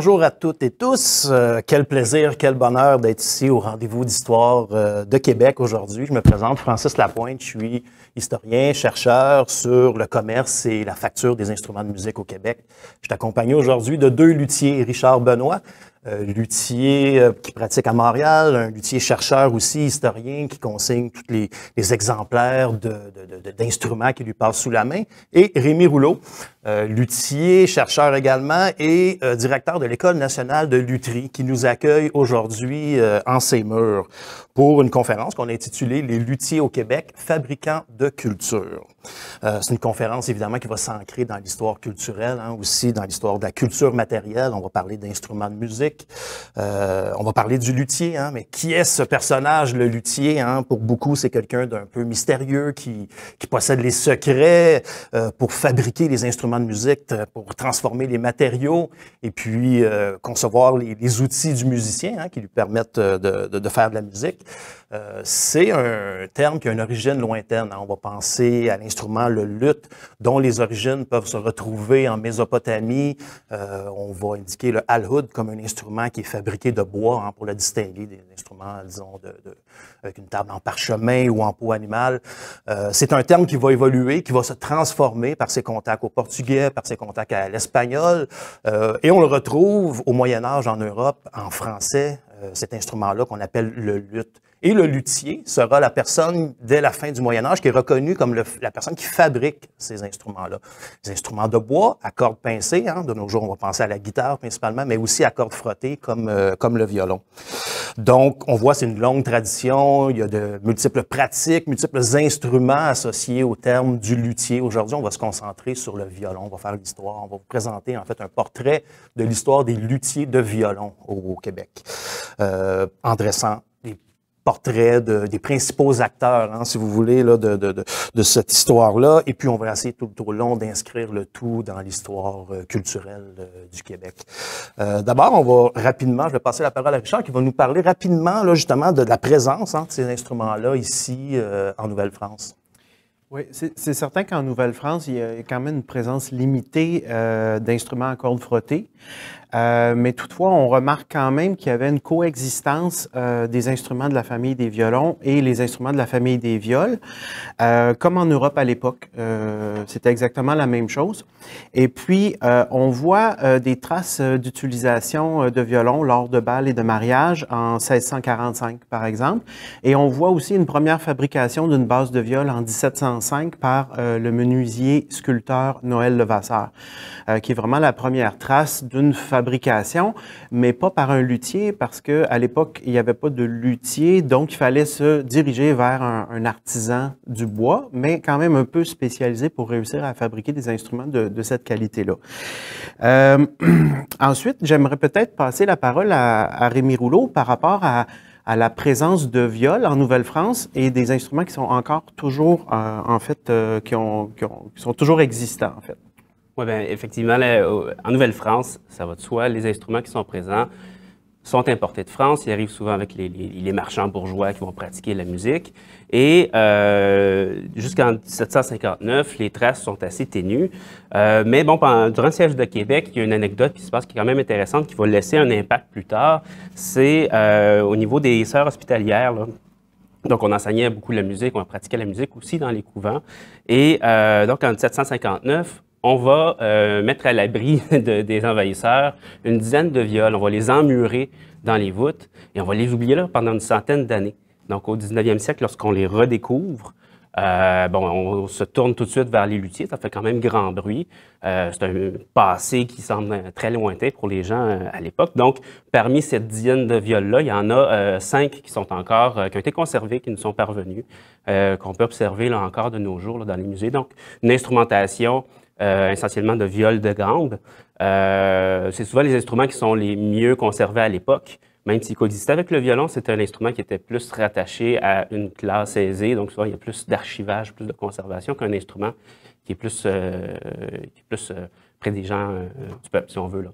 Bonjour à toutes et tous. Euh, quel plaisir, quel bonheur d'être ici au rendez-vous d'histoire euh, de Québec aujourd'hui. Je me présente Francis Lapointe, je suis historien, chercheur sur le commerce et la facture des instruments de musique au Québec. Je suis accompagné aujourd'hui de deux luthiers, Richard Benoît, euh, luthier euh, qui pratique à Montréal, un luthier chercheur aussi, historien, qui consigne tous les, exemplaires d'instruments de, qui lui passent sous la main, et Rémi Rouleau, euh, luthier, chercheur également, et euh, directeur de l'École nationale de lutherie, qui nous accueille aujourd'hui en ses murs pour une conférence qu'on a intitulée Les luthiers au Québec, fabricants de culture. Euh, c'est une conférence évidemment qui va s'ancrer dans l'histoire culturelle, hein, aussi dans l'histoire de la culture matérielle. On va parler d'instruments de musique, euh, on va parler du luthier, hein, mais qui est ce personnage, le luthier hein? Pour beaucoup, c'est quelqu'un d'un peu mystérieux qui, qui possède les secrets euh, pour fabriquer les instruments de musique, euh, pour transformer les matériaux et puis euh, concevoir les, les, outils du musicien hein, qui lui permettent de, de faire de la musique. Euh, c'est un terme qui a une origine lointaine. On va penser à l'instrument le luth, dont les origines peuvent se retrouver en Mésopotamie. Euh, on va indiquer le alhoud comme un instrument qui est fabriqué de bois hein, pour le distinguer des instruments, disons, de, avec une table en parchemin ou en peau animale. Euh, c'est un terme qui va évoluer, qui va se transformer par ses contacts au portugais, par ses contacts à l'espagnol. et on le retrouve au Moyen Âge en Europe, en français, euh, cet instrument-là qu'on appelle le luth. Et le luthier sera la personne, dès la fin du Moyen Âge, qui est reconnue comme la personne qui fabrique ces instruments-là. Les instruments de bois, à cordes pincées, hein, de nos jours on va penser à la guitare principalement, mais aussi à cordes frottées comme, euh, comme le violon. Donc on voit c'est une longue tradition, il y a de multiples pratiques, multiples instruments associés au terme du luthier. Aujourd'hui on va se concentrer sur le violon, on va faire l'histoire, on va vous présenter en fait un portrait de l'histoire des luthiers de violon au, Québec, euh, en dressant portrait des principaux acteurs, hein, si vous voulez, de, cette histoire-là. Et puis, on va essayer tout, au long d'inscrire le tout dans l'histoire euh, culturelle euh, du Québec. Euh, d'abord, on va rapidement, je vais passer la parole à Richard, qui va nous parler rapidement, justement, de la présence hein, de ces instruments-là ici, en Nouvelle-France. Oui, c'est certain qu'en Nouvelle-France, il y a quand même une présence limitée d'instruments à cordes frottées. Euh, mais toutefois, on remarque quand même qu'il y avait une coexistence euh, des instruments de la famille des violons et les instruments de la famille des viols, euh, comme en Europe à l'époque. Euh, c'était exactement la même chose. Et puis, on voit des traces d'utilisation de violons lors de balles et de mariages en 1645, par exemple. Et on voit aussi une première fabrication d'une base de viol en 1705 par le menuisier sculpteur Noël Levasseur, qui est vraiment la première trace d'une fabrication, mais pas par un luthier parce qu'à l'époque, il n'y avait pas de luthier, donc il fallait se diriger vers un, artisan du bois, mais quand même un peu spécialisé pour réussir à fabriquer des instruments de, cette qualité-là. Euh, ensuite, j'aimerais peut-être passer la parole à, à Rémi Rouleau par rapport à la présence de viols en Nouvelle-France et des instruments qui sont encore toujours, euh, en fait, euh, qui, sont toujours existants, en fait. Ben, effectivement, en Nouvelle-France, ça va de soi, les instruments qui sont présents sont importés de France. Ils arrivent souvent avec les, marchands bourgeois qui vont pratiquer la musique. Et euh, jusqu'en 1759, les traces sont assez ténues. Euh, mais bon, pendant, durant le siège de Québec, il y a une anecdote qui se passe qui est quand même intéressante, qui va laisser un impact plus tard. C'est euh, au niveau des sœurs hospitalières. Donc, on enseignait beaucoup la musique, on pratiquait la musique aussi dans les couvents. Et donc, en 1759, on va euh, mettre à l'abri de, des envahisseurs une dizaine de viols. On va les emmurer dans les voûtes et on va les oublier là pendant une centaine d'années. Donc, au 19e siècle, lorsqu'on les redécouvre, euh, bon, on se tourne tout de suite vers les luthiers, ça fait quand même grand bruit. Euh, c'est un passé qui semble très lointain pour les gens à l'époque. Donc, parmi cette dizaine de viols-là, il y en a cinq qui sont encore, qui ont été conservés, qui nous sont parvenus, qu'on peut observer là encore de nos jours dans les musées. Donc, une instrumentation euh, essentiellement de viol de gambe. Euh, c'est souvent les instruments qui sont les mieux conservés à l'époque, même si coexistait avec le violon, c'était un instrument qui était plus rattaché à une classe aisée, donc souvent il y a plus d'archivage, plus de conservation qu'un instrument qui est plus, euh, plus près des gens du peuple, si on veut.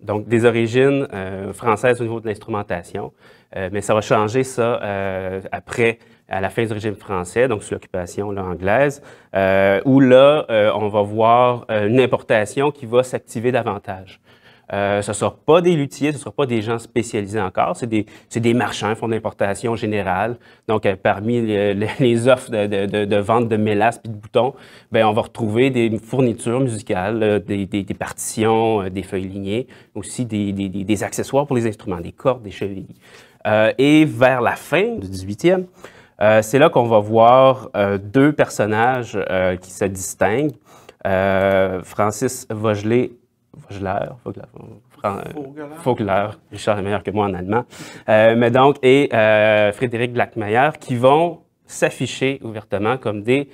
Donc, des origines françaises au niveau de l'instrumentation, mais ça va changer ça après à la fin du régime français, donc sous l'occupation anglaise, euh, où là, euh, on va voir euh, une importation qui va s'activer davantage. Euh, ce ne sera pas des luthiers, ce ne sera pas des gens spécialisés encore, c'est des, des, marchands, font d'importation générale. Donc, euh, parmi les, les offres de, de, de, vente de mélasse et de boutons, ben on va retrouver des fournitures musicales, des, des, des partitions, des feuilles lignées, aussi des, accessoires pour les instruments, des cordes, des chevilles. Euh, et vers la fin du 18e, euh, c'est là qu'on va voir euh, deux personnages euh, qui se distinguent. Francis Vogeler, Vogeler, Richard est meilleur que moi en allemand, mais donc, et Frédéric Blackmeyer, qui vont s'afficher ouvertement comme des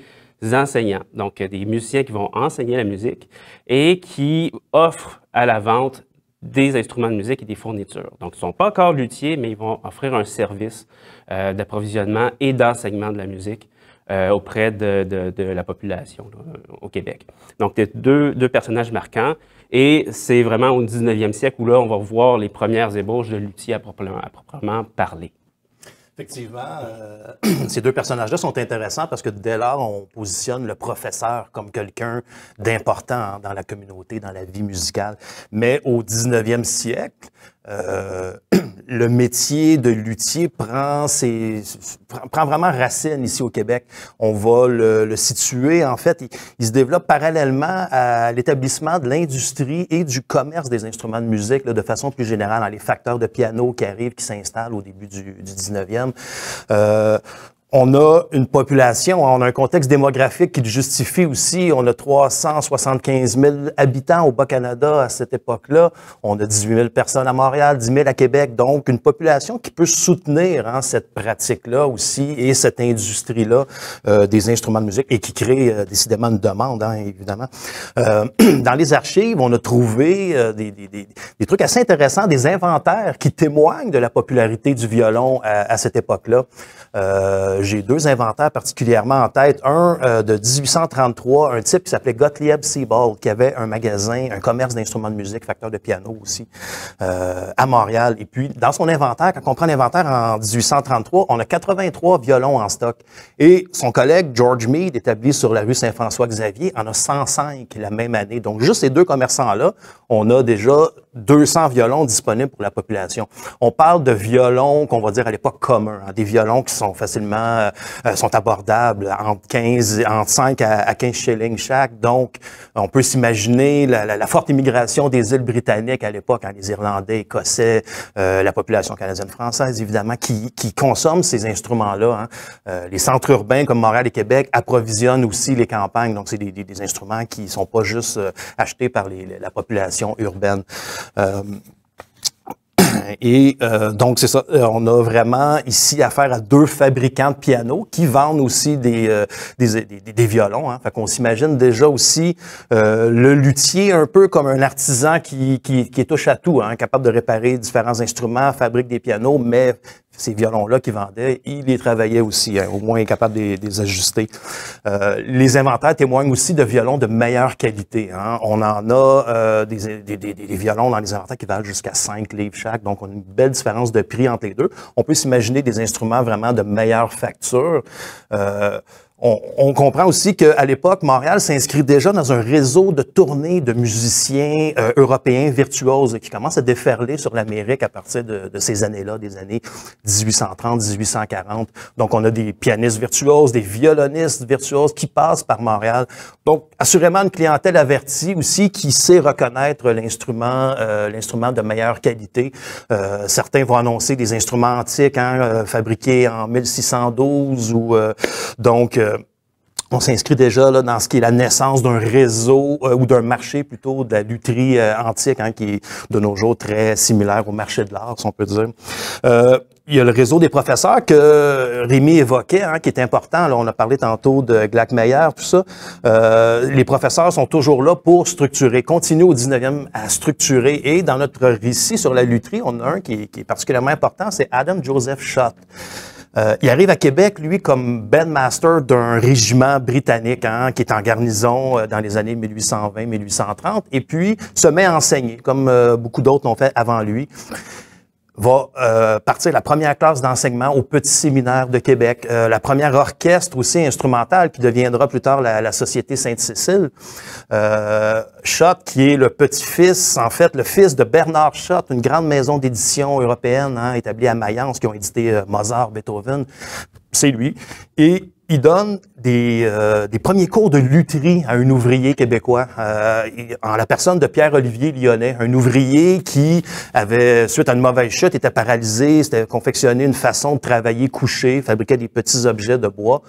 enseignants, donc des musiciens qui vont enseigner la musique et qui offrent à la vente des instruments de musique et des fournitures. Donc, ils ne sont pas encore luthiers, mais ils vont offrir un service euh, d'approvisionnement et d'enseignement de la musique euh, auprès de, la population euh, au Québec. Donc, deux, deux personnages marquants. Et c'est vraiment au 19e siècle où là, on va voir les premières ébauches de luthiers à proprement parler. Effectivement, euh, ces deux personnages-là sont intéressants parce que dès lors, on positionne le professeur comme quelqu'un d'important dans la communauté, dans la vie musicale. Mais au 19e siècle, euh, le métier de luthier prend, ses, prend vraiment racine ici au Québec. On va le, situer, en fait, il, se développe parallèlement à l'établissement de l'industrie et du commerce des instruments de musique de façon plus générale, dans les facteurs de piano qui arrivent, qui s'installent au début du, du 19e. Euh, on a une population, on a un contexte démographique qui le justifie aussi. On a 375 000 habitants au Bas-Canada à cette époque-là. On a 18 000 personnes à Montréal, 10 000 à Québec. Donc, une population qui peut soutenir hein, cette pratique-là aussi et cette industrie-là euh, des instruments de musique et qui crée euh, décidément une demande, hein, évidemment. Euh, dans les archives, on a trouvé des, trucs assez intéressants, des inventaires qui témoignent de la popularité du violon à, à cette époque-là j'ai deux inventaires particulièrement en tête. Un euh, de 1833, un type qui s'appelait Gottlieb Sebald, qui avait un magasin, un commerce d'instruments de musique, facteur de piano aussi, euh, à Montréal. Et puis, dans son inventaire, quand on prend l'inventaire en 1833, on a 83 violons en stock. Et son collègue, George Meade, établi sur la rue Saint-François-Xavier, en a 105 la même année. Donc, juste ces deux commerçants-là, on a déjà 200 violons disponibles pour la population. On parle de violons qu'on va dire à l'époque communs, hein, des violons qui sont facilement euh, euh, sont abordables entre 15, entre 5 à, 15 shillings chaque. Donc, on peut s'imaginer la, forte immigration des îles britanniques à l'époque, hein, les Irlandais, Écossais, euh, la population canadienne-française, évidemment, qui, qui consomme ces instruments-là. Hein. les centres urbains comme Montréal et Québec approvisionnent aussi les campagnes. Donc, c'est des, des, des, instruments qui sont pas juste achetés par les, la population urbaine. Euh, et euh, donc, c'est ça, euh, on a vraiment ici affaire à deux fabricants de pianos qui vendent aussi des, des, des, des, violons. Hein. Fait qu'on s'imagine déjà aussi le luthier un peu comme un artisan qui, qui, qui touche à tout, hein, capable de réparer différents instruments, fabrique des pianos, mais ces violons-là qu'il vendait, il les travaillait aussi, hein. au moins capable de, les ajuster. les inventaires témoignent aussi de violons de meilleure qualité. Hein. On en a des, des, des, violons dans les inventaires qui valent jusqu'à 5 livres chaque, donc, on a une belle différence de prix entre les deux. On peut s'imaginer des instruments vraiment de meilleure facture. Euh, on, on, comprend aussi qu'à l'époque, Montréal s'inscrit déjà dans un réseau de tournées de musiciens euh, européens virtuoses qui commencent à déferler sur l'Amérique à partir de, de ces années-là, des années 1830-1840. Donc, on a des pianistes virtuoses, des violonistes virtuoses qui passent par Montréal. Donc, assurément, une clientèle avertie aussi qui sait reconnaître l'instrument, euh, l'instrument de meilleure qualité. Euh, certains vont annoncer des instruments antiques, hein, fabriqués en 1612 ou donc on s'inscrit déjà là, dans ce qui est la naissance d'un réseau euh, ou d'un marché plutôt de la lutherie euh, antique, hein, qui de nos jours très similaire au marché de l'art, si on peut dire. Euh, il y a le réseau des professeurs que euh, Rémi évoquait, hein, qui est important. on a parlé tantôt de Glackmeyer, tout ça. Euh, les professeurs sont toujours là pour structurer, continuer au 19e à structurer. Et dans notre récit sur la lutherie, on a un qui, qui est particulièrement important, c'est Adam Joseph Schott. Euh, il arrive à Québec, lui, comme bandmaster d'un régiment britannique hein, qui est en garnison euh, dans les années 1820-1830, et puis se met à enseigner, comme euh, beaucoup d'autres l'ont fait avant lui va euh, partir la première classe d'enseignement au Petit Séminaire de Québec, euh, la première orchestre aussi instrumentale qui deviendra plus tard la, Société Sainte-Cécile. Euh, Schott, qui est le petit-fils, en fait, le fils de Bernard Schott, une grande maison d'édition européenne hein, établie à Mayence, qui ont édité euh, Mozart, Beethoven, c'est lui. Et il donne euh, des, premiers cours de lutherie à un ouvrier québécois, euh, en la personne de Pierre-Olivier Lyonnais, un ouvrier qui avait, suite à une mauvaise chute, était paralysé, s'était confectionné une façon de travailler couché, fabriquait des petits objets de bois.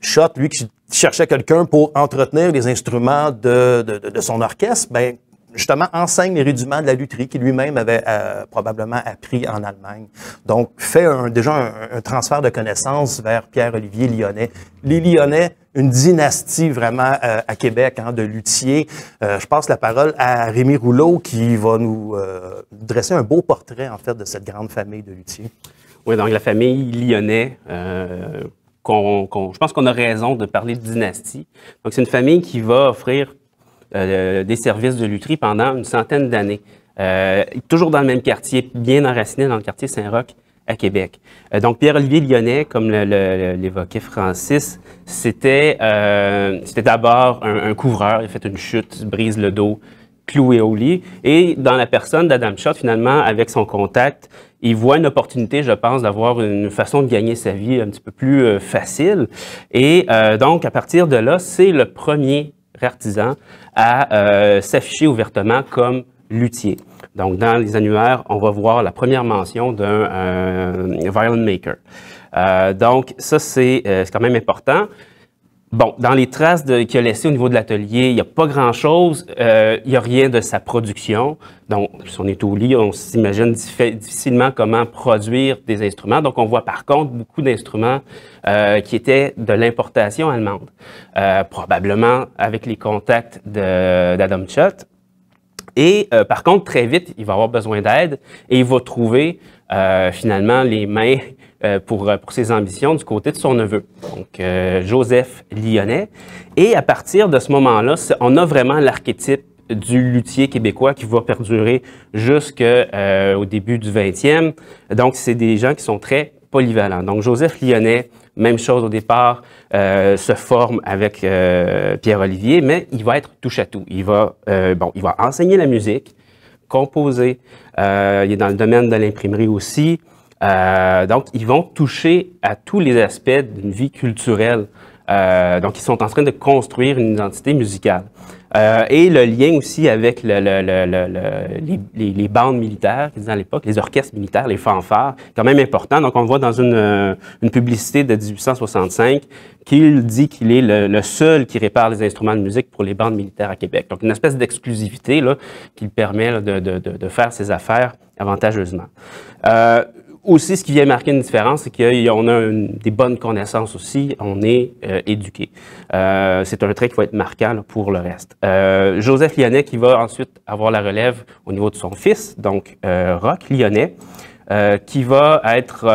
Shot, lui, qui cherchait quelqu'un pour entretenir les instruments de, de son orchestre, ben, justement enseigne les rudiments de la lutherie qui lui-même avait euh, probablement appris en Allemagne. Donc, fait un, déjà un, transfert de connaissances vers Pierre-Olivier Lyonnais. Les Lyonnais, une dynastie vraiment euh, à Québec hein, de luthiers. Euh, je passe la parole à Rémi Rouleau qui va nous dresser un beau portrait en fait de cette grande famille de luthiers. Oui, donc la famille Lyonnais. je pense qu'on a raison de parler de dynastie. Donc, c'est une famille qui va offrir euh, des services de lutherie pendant une centaine d'années. Euh, toujours dans le même quartier, bien enraciné dans le quartier Saint-Roch à Québec. Euh, donc, Pierre-Olivier Lyonnais, comme l'évoquait Francis, c'était d'abord un, couvreur. Il fait une chute, brise le dos, cloué au lit. Et dans la personne d'Adam Schott, finalement, avec son contact, il voit une opportunité, je pense, d'avoir une façon de gagner sa vie un petit peu plus facile. Et donc, à partir de là, c'est le premier artisans à euh, s'afficher ouvertement comme luthier. Donc, dans les annuaires, on va voir la première mention d'un euh, violin maker. Euh, donc, ça, c'est quand même important. Bon, dans les traces qu'il a laissées au niveau de l'atelier, il n'y a pas grand-chose. Euh, il n'y a rien de sa production. Donc, si on est au lit, on s'imagine difficilement comment produire des instruments. Donc, on voit par contre beaucoup d'instruments euh, qui étaient de l'importation allemande, euh, probablement avec les contacts d'Adam Schott. Et euh, par contre, très vite, il va avoir besoin d'aide et il va trouver euh, finalement les mains euh, euh, pour, ses ambitions du côté de son neveu, donc euh, Joseph Lyonnais. Et à partir de ce moment-là, on a vraiment l'archétype du luthier québécois qui va perdurer jusqu'au début du 20e. Donc, c'est des gens qui sont très polyvalents. Donc, Joseph Lyonnais, même chose au départ, se forme avec Pierre-Olivier, mais il va être touche à tout. Il bon, il va enseigner la musique, composer. il est dans le domaine de l'imprimerie aussi. Euh, donc, ils vont toucher à tous les aspects d'une vie culturelle. Euh, donc, ils sont en train de construire une identité musicale. Euh, et le lien aussi avec le, le, le, les, les, bandes militaires qu'ils à l'époque, les orchestres militaires, les fanfares, quand même important. Donc, on voit dans une, une publicité de 1865 qu'il dit qu'il est le, seul qui répare les instruments de musique pour les bandes militaires à Québec. Donc, une espèce d'exclusivité qui permet de, de, de, faire ses affaires avantageusement. Euh, aussi, ce qui vient marquer une différence, c'est qu'on a des bonnes connaissances aussi, on est euh, éduqué. Euh, c'est un trait qui va être marquant pour le reste. Euh, Joseph Lyonnais qui va ensuite avoir la relève au niveau de son fils, donc Rock Lyonnais, qui va être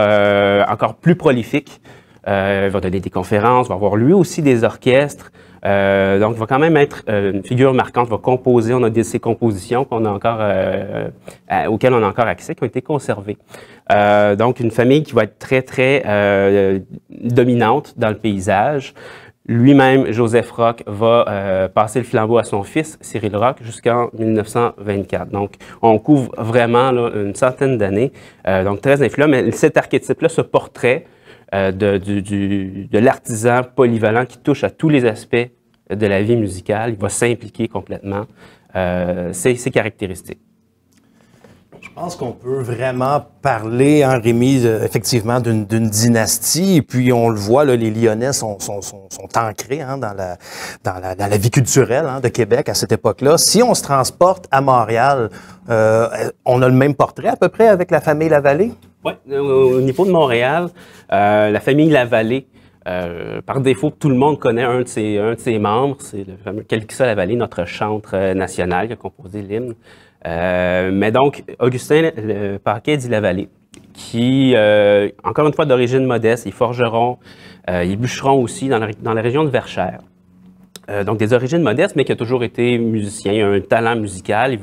encore plus prolifique. va donner des conférences, va avoir lui aussi des orchestres, euh, donc, va quand même être euh, une figure marquante, va composer. On a des, ces compositions qu'on a encore, euh, auxquelles on a encore accès, qui ont été conservées. Euh, donc, une famille qui va être très, très dominante dans le paysage. Lui-même, Joseph Rock, va passer le flambeau à son fils, Cyril Rock, jusqu'en 1924. Donc, on couvre vraiment une centaine d'années, donc très influent. Mais cet archétype-là, ce portrait, de l'artisan polyvalent qui touche à tous les aspects de la vie musicale, il va s'impliquer complètement. Euh, c'est ses caractéristiques. Je pense qu'on peut vraiment parler, hein, Rémi, effectivement, d'une dynastie. Et puis, on le voit, là, les Lyonnais sont, ancrés hein, dans, la, la, vie culturelle hein, de Québec à cette époque-là. Si on se transporte à Montréal, euh, on a le même portrait à peu près avec la famille Lavallée? Oui, euh, au niveau de Montréal, euh, la famille Lavallée euh, par défaut, tout le monde connaît un de ses, membres, c'est le fameux Quelquissa la Vallée, notre chantre euh, national qui a composé l'hymne. Euh, mais donc, Augustin le Parquet dit la Vallée, qui, encore une fois, d'origine modeste, ils forgeront, ils bûcheront aussi dans la, région de Verchères. donc, des origines modestes, mais qui a toujours été musicien, il a un talent musical.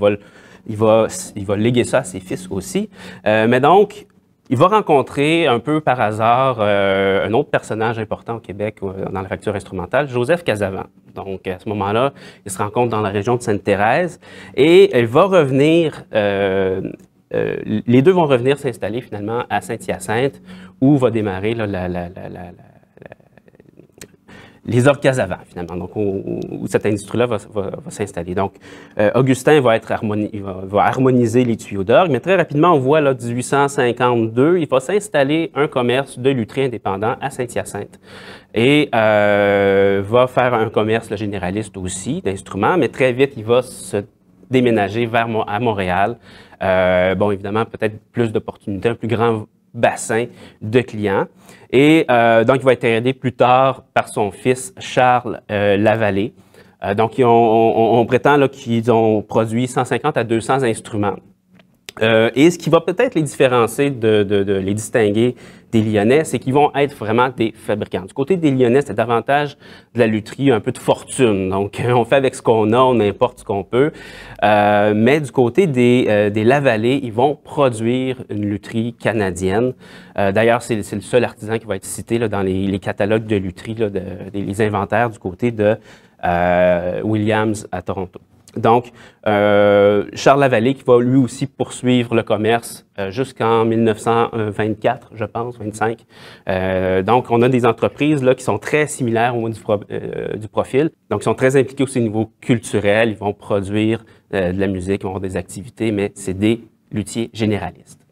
Il va, il va léguer ça à ses fils aussi. mais donc, il va rencontrer un peu par hasard euh, un autre personnage important au Québec euh, dans la facture instrumentale, Joseph Casavant. Donc à ce moment-là, il se rencontre dans la région de Sainte-Thérèse et il va revenir. Euh, les deux vont revenir s'installer finalement à Saint-Hyacinthe, où va démarrer la les à finalement, donc où, cette industrie-là va, s'installer. Donc, euh, Augustin va, être va, harmoniser les tuyaux d'orgue, mais très rapidement, on voit, là, 1852, il va s'installer un commerce de lutherie indépendant à Saint-Hyacinthe et euh, va faire un commerce généraliste aussi d'instruments, mais très vite, il va se déménager vers à Montréal. Euh, bon, évidemment, peut-être plus d'opportunités, un plus grand bassin de clients. Et euh, donc, il va être aidé plus tard par son fils Charles euh, Lavallée. Euh, donc, on, on, prétend qu'ils ont produit 150 à 200 instruments euh, et ce qui va peut-être les différencier, de, les distinguer des Lyonnais, c'est qu'ils vont être vraiment des fabricants. Du côté des Lyonnais, c'est davantage de la lutherie, un peu de fortune. Donc, on fait avec ce qu'on a, on importe ce qu'on peut. Euh, mais du côté des, euh, des Lavalais, ils vont produire une lutherie canadienne. Euh, d'ailleurs, c'est le seul artisan qui va être cité dans les, catalogues de lutherie, les inventaires du côté de euh, Williams à Toronto. Donc, euh, Charles Lavallée qui va lui aussi poursuivre le commerce euh, jusqu'en 1924, je pense, 25. Euh, donc, on a des entreprises là qui sont très similaires au niveau du, profil. Donc, ils sont très impliqués aussi au niveau culturel. Ils vont produire de la musique, ils vont avoir des activités, mais c'est des luthiers généralistes.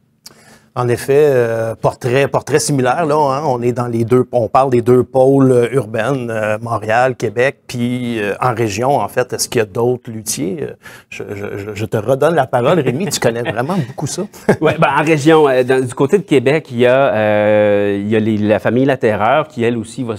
En effet, euh, portrait, portrait similaire. Là, hein. on est dans les deux, on parle des deux pôles euh, urbains, euh, Montréal, Québec, puis en région, en fait, est-ce qu'il y a d'autres luthiers je, te redonne la parole, Rémi. tu connais vraiment beaucoup ça. oui, ben, en région, du côté de Québec, il y a, il y la famille La Terreur qui elle aussi va,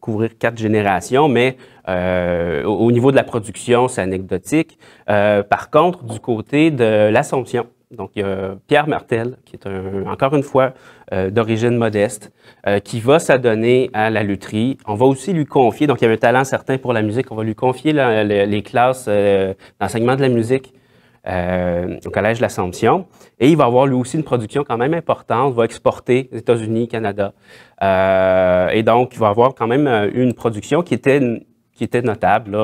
couvrir quatre générations, mais au, niveau de la production, c'est anecdotique. par contre, du côté de l'Assomption donc, il y a Pierre Martel, qui est encore une fois euh, d'origine modeste, euh, qui va s'adonner à la lutherie. On va aussi lui confier, donc il y avait un talent certain pour la musique, on va lui confier les classes euh, d'enseignement de la musique au Collège de l'Assomption. Et il va avoir lui aussi une production quand même importante, va exporter aux États-Unis, Canada. et donc, il va avoir quand même une production qui était, notable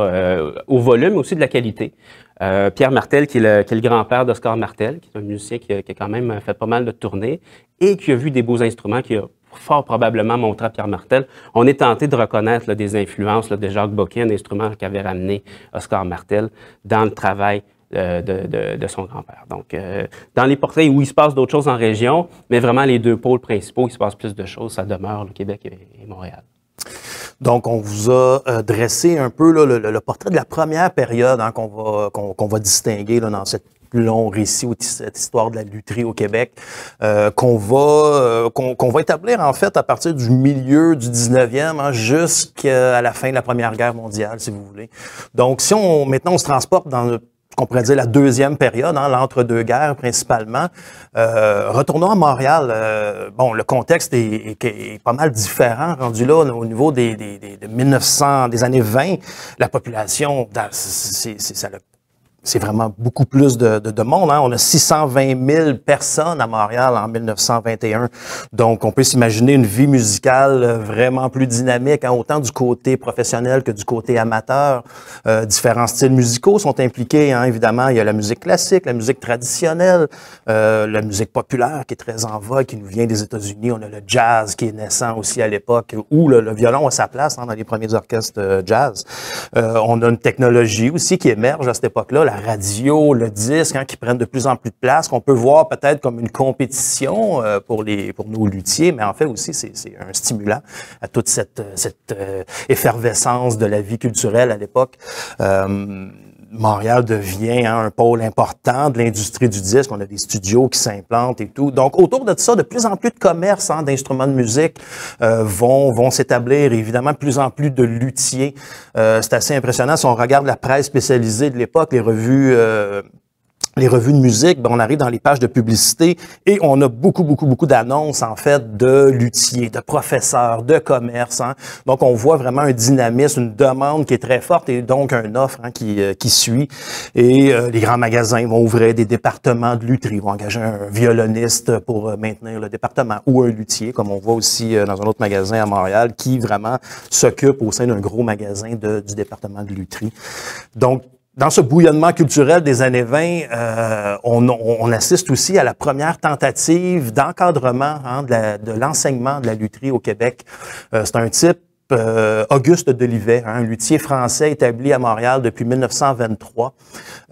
au volume aussi de la qualité. Euh, Pierre Martel, qui est le, grand-père d'Oscar Martel, qui est un musicien qui a, quand même fait pas mal de tournées et qui a vu des beaux instruments qui a fort probablement montré à Pierre Martel. On est tenté de reconnaître des influences de Jacques Bocquet, un instrument qu'avait ramené Oscar Martel dans le travail euh, de, son grand-père. Donc, euh, dans les portraits où il se passe d'autres choses en région, mais vraiment les deux pôles principaux, il se passe plus de choses, ça demeure le Québec et Montréal. Donc, on vous a euh, dressé un peu le, portrait de la première période hein, qu'on va, qu'on, va distinguer dans cette long récit ou cette histoire de la lutterie au Québec euh, qu'on va euh, qu'on va établir en fait à partir du milieu du 19e hein, jusqu'à la fin de la Première Guerre mondiale si vous voulez. Donc si on maintenant on se transporte dans le qu'on pourrait dire la deuxième période, hein, l'entre-deux-guerres principalement. Euh, retournons à Montréal. Euh, bon, le contexte est, est, pas mal différent rendu là au niveau des, des, des, 1900, des années 20. La population, c'est c'est, ça c'est vraiment beaucoup plus de, de, de monde. Hein? On a 620 000 personnes à Montréal en 1921. Donc, on peut s'imaginer une vie musicale euh, vraiment plus dynamique, hein? autant du côté professionnel que du côté amateur. Euh, différents styles musicaux sont impliqués, hein? évidemment. Il y a la musique classique, la musique traditionnelle, euh, la musique populaire qui est très en vogue, qui nous vient des États-Unis. On a le jazz qui est naissant aussi à l'époque, où le, le, violon a sa place hein, dans les premiers orchestres euh, jazz. Euh, on a une technologie aussi qui émerge à cette époque-là, la radio, le disque, hein, qui prennent de plus en plus de place, qu'on peut voir peut-être comme une compétition euh, pour, les, pour nos luthiers, mais en fait aussi, c'est un stimulant à toute cette, cette euh, effervescence de la vie culturelle à l'époque. Euh, Montréal devient hein, un pôle important de l'industrie du disque. On a des studios qui s'implantent et tout. Donc, autour de ça, de plus en plus de commerces hein, d'instruments de musique euh, vont, vont s'établir. Évidemment, plus en plus de luthiers. Euh, c'est assez impressionnant. Si on regarde la presse spécialisée de l'époque, les revues euh, les revues de musique, ben on arrive dans les pages de publicité et on a beaucoup, beaucoup, beaucoup d'annonces, en fait, de luthiers, de professeurs, de commerce. Hein. Donc, on voit vraiment un dynamisme, une demande qui est très forte et donc une offre hein, qui, euh, qui, suit. Et euh, les grands magasins vont ouvrir des départements de lutherie, vont engager un violoniste pour euh, maintenir le département ou un luthier, comme on voit aussi dans un autre magasin à Montréal, qui vraiment s'occupe au sein d'un gros magasin de, du département de lutherie. Donc, dans ce bouillonnement culturel des années 20, euh, on, assiste aussi à la première tentative d'encadrement hein, de l'enseignement de, la lutherie au Québec. Euh, c'est un type euh, Auguste Delivet, hein, un luthier français établi à Montréal depuis 1923,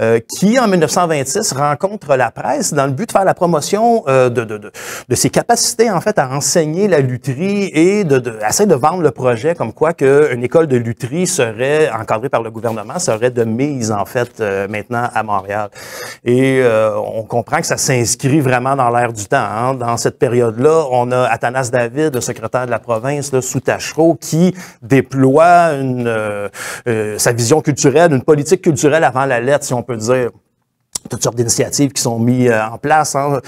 euh, qui en 1926 rencontre la presse dans le but de faire la promotion euh, de, de, de, ses capacités en fait à enseigner la lutherie et de, de essayer de vendre le projet comme quoi une école de lutherie serait encadrée par le gouvernement, serait de mise en fait maintenant à Montréal. Et on comprend que ça s'inscrit vraiment dans l'air du temps. Hein. Dans cette période-là, on a Athanas David, le secrétaire de la province, là, sous Tachereau, qui déploie euh, euh, sa vision culturelle, une politique culturelle avant la lettre, si on peut dire toutes sortes d'initiatives qui sont mises euh, en place. Hein.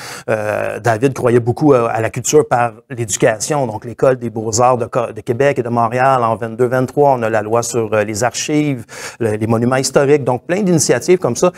David croyait beaucoup à, la culture par l'éducation, donc l'école des beaux-arts de, Québec et de Montréal en 22-23. On a la loi sur les archives, les monuments historiques, donc plein d'initiatives comme ça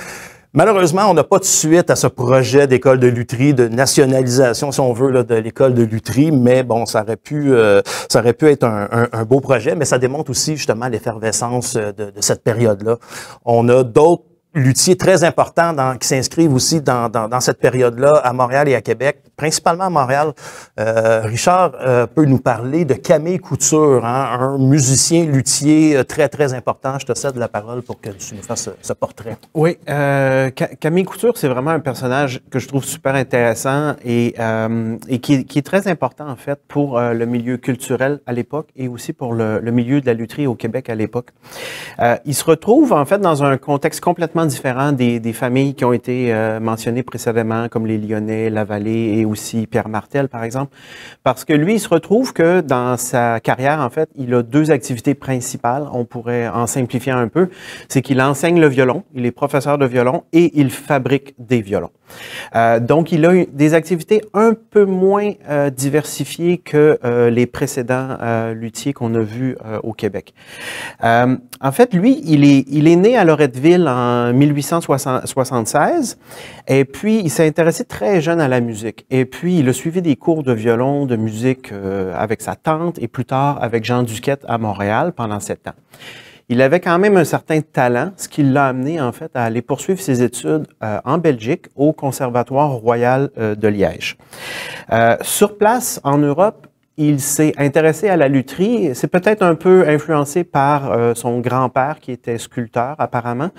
Malheureusement, on n'a pas de suite à ce projet d'école de lutherie, de nationalisation, si on veut, de l'école de lutherie, mais bon, ça aurait pu, euh, ça aurait pu être un, beau projet, mais ça démontre aussi justement l'effervescence euh, de, de cette période-là. On a d'autres luthiers très important dans, qui s'inscrivent aussi dans, dans, dans cette période-là à Montréal et à Québec, principalement à Montréal. Euh, Richard euh, peut nous parler de Camille Couture, hein, un musicien luthier euh, très, très important. Je te cède la parole pour que tu nous fasses euh, ce, portrait. Oui, euh, Camille Couture, c'est vraiment un personnage que je trouve super intéressant et, et qui, qui, est très important, en fait, pour le milieu culturel à l'époque et aussi pour le, le, milieu de la lutherie au Québec à l'époque. il se retrouve, en fait, dans un contexte complètement différents différent des, familles qui ont été euh, mentionnées précédemment, comme les Lyonnais, Vallée et aussi Pierre Martel, par exemple, parce que lui, il se retrouve que dans sa carrière, en fait, il a deux activités principales, on pourrait en simplifier un peu, c'est qu'il enseigne le violon, il est professeur de violon et il fabrique des violons. Euh, donc, il a des activités un peu moins euh, diversifiées que les précédents luthiers qu'on a vus au Québec. en fait, lui, il est, il est né à Loretteville en 1876. Et puis, il s'est intéressé très jeune à la musique. Et puis, il a suivi des cours de violon, de musique euh, avec sa tante et plus tard avec Jean Duquette à Montréal pendant sept ans. Il avait quand même un certain talent, ce qui l'a amené en fait à aller poursuivre ses études euh, en Belgique au Conservatoire royal euh, de Liège. sur place en Europe, il s'est intéressé à la lutherie. C'est peut-être un peu influencé par euh, son grand-père qui était sculpteur apparemment.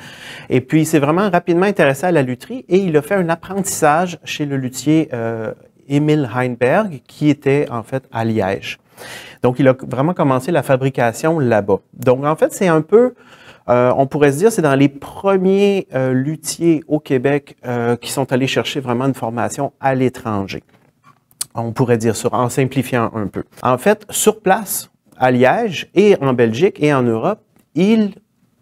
Et puis il s'est vraiment rapidement intéressé à la lutherie et il a fait un apprentissage chez le luthier euh, Heinberg qui était en fait à Liège. Donc il a vraiment commencé la fabrication là-bas. Donc en fait c'est un peu euh, on pourrait se dire c'est dans les premiers euh, luthiers au Québec qui sont allés chercher vraiment une formation à l'étranger on pourrait dire, ça, en simplifiant un peu. En fait, sur place, à Liège et en Belgique et en Europe, il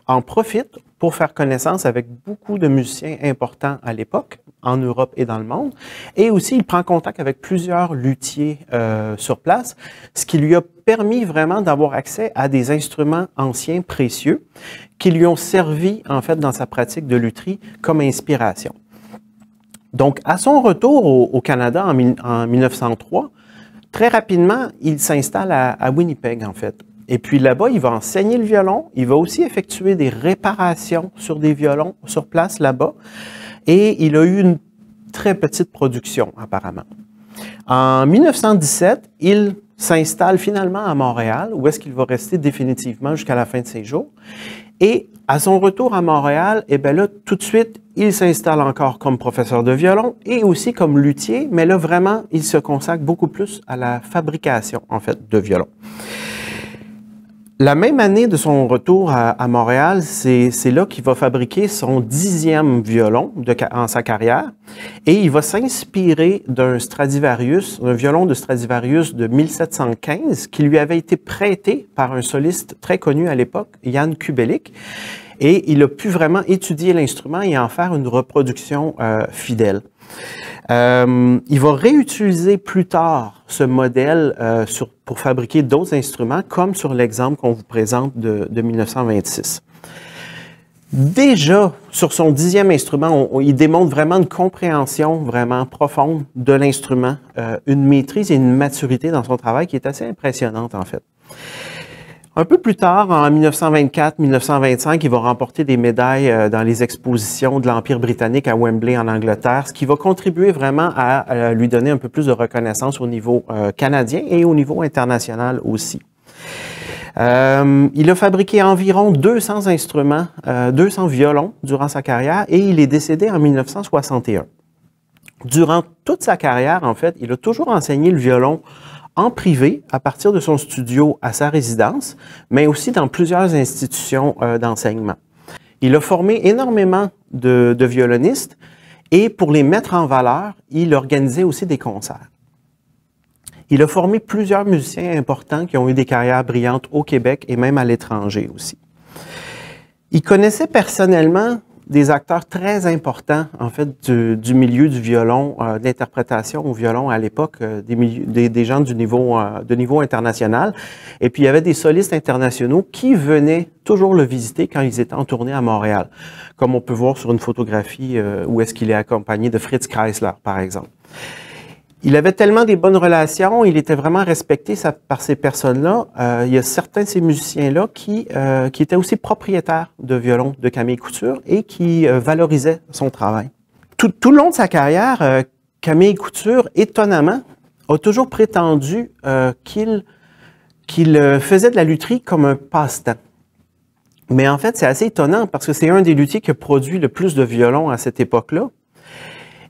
en profite pour faire connaissance avec beaucoup de musiciens importants à l'époque, en Europe et dans le monde. Et aussi, il prend contact avec plusieurs luthiers euh, sur place, ce qui lui a permis vraiment d'avoir accès à des instruments anciens précieux qui lui ont servi, en fait, dans sa pratique de lutherie comme inspiration. Donc, à son retour au, Canada en, 1903, très rapidement, il s'installe à, à, Winnipeg, en fait. Et puis là-bas, il va enseigner le violon. Il va aussi effectuer des réparations sur des violons sur place là-bas. Et il a eu une très petite production, apparemment. En 1917, il s'installe finalement à Montréal, où est-ce qu'il va rester définitivement jusqu'à la fin de ses jours. Et à son retour à Montréal, et eh ben là, tout de suite, il s'installe encore comme professeur de violon et aussi comme luthier, mais là, vraiment, il se consacre beaucoup plus à la fabrication, en fait, de violon. La même année de son retour à, Montréal, c'est là qu'il va fabriquer son dixième violon de, en sa carrière et il va s'inspirer d'un Stradivarius, un violon de Stradivarius de 1715 qui lui avait été prêté par un soliste très connu à l'époque, Yann Kubelik. Et il a pu vraiment étudier l'instrument et en faire une reproduction euh, fidèle. Euh, il va réutiliser plus tard ce modèle euh, pour fabriquer d'autres instruments, comme sur l'exemple qu'on vous présente de, 1926. Déjà, sur son dixième instrument, il démontre vraiment une compréhension vraiment profonde de l'instrument, euh, une maîtrise et une maturité dans son travail qui est assez impressionnante en fait. Un peu plus tard, en 1924-1925, il va remporter des médailles euh, dans les expositions de l'Empire britannique à Wembley en Angleterre, ce qui va contribuer vraiment à euh, lui donner un peu plus de reconnaissance au niveau euh, canadien et au niveau international aussi. il a fabriqué environ 200 instruments, 200 violons durant sa carrière et il est décédé en 1961. Durant toute sa carrière, en fait, il a toujours enseigné le violon en privé, à partir de son studio à sa résidence, mais aussi dans plusieurs institutions euh, d'enseignement. Il a formé énormément de, de violonistes et pour les mettre en valeur, il organisait aussi des concerts. Il a formé plusieurs musiciens importants qui ont eu des carrières brillantes au Québec et même à l'étranger aussi. Il connaissait personnellement des acteurs très importants, en fait, du, milieu du violon, d'interprétation euh, de au violon à l'époque, euh, des, des, gens du niveau, euh, de niveau international. Et puis, il y avait des solistes internationaux qui venaient toujours le visiter quand ils étaient en tournée à Montréal, comme on peut voir sur une photographie où est-ce qu'il est accompagné de Fritz Kreisler, par exemple. Il avait tellement des bonnes relations, il était vraiment respecté par ces personnes-là. Euh, il y a certains de ces musiciens-là qui, euh, qui étaient aussi propriétaires de violons de Camille Couture et qui euh, valorisaient son travail. Tout, le long de sa carrière, Camille Couture, étonnamment, a toujours prétendu qu'il qu'il faisait de la lutherie comme un passe-temps. Mais en fait, c'est assez étonnant parce que c'est un des luthiers qui produit le plus de violons à cette époque-là.